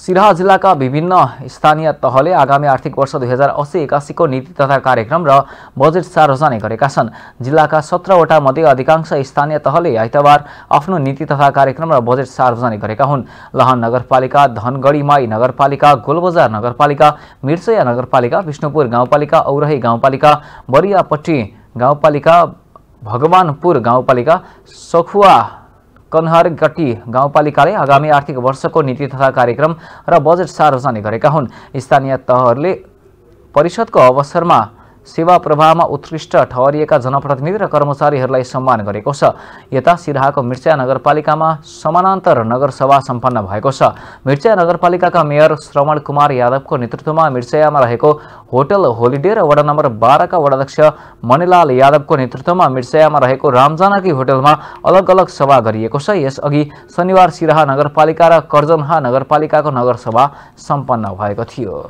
सिराहा जिल्लाका विभिन्न स्थानीय तहले आगामी आर्थिक वर्ष दुई हजार असी एकासीको नीति तथा कार्यक्रम र बजेट सार्वजनिक गरेका छन् जिल्लाका सत्रवटा मध्ये अधिकांश स्थानीय तहले आइतबार आफ्नो नीति तथा कार्यक्रम र बजेट सार्वजनिक गरेका हुन् लहन नगरपालिका धनगढीमाई नगरपालिका गोलबजार नगरपालिका मिर्चया नगरपालिका विष्णुपुर गाउँपालिका औरही गाउँपालिका बरियापट्टी गाउँपालिका भगवानपुर गाउँपालिका सखुवा कन्हार गट्टी गाउँपालिकाले आगामी आर्थिक वर्षको नीति तथा कार्यक्रम र बजेट सार्वजनिक गरेका हुन् स्थानीय तहहरूले परिषदको अवसरमा सेवा प्रभावमा उत्कृष्ट ठहरिएका जनप्रतिनिधि र कर्मचारीहरूलाई सम्मान गरेको छ यता सिराहाको मिर्चिया नगरपालिकामा समानान्तर नगरसभा सम्पन्न भएको छ मिर्चिया नगरपालिकाका मेयर श्रवण कुमार यादवको नेतृत्वमा मिर्चियामा रहेको होटल होलिडे र वडा नम्बर बाह्रका वडाध्यक्ष मणिलाल यादवको नेतृत्वमा मिर्चियामा रहेको रामजानकी होटलमा अलग अलग सभा गरिएको छ यसअघि शनिबार सिराहा नगरपालिका र कर्जनहा नगरपालिकाको नगरसभा सम्पन्न भएको थियो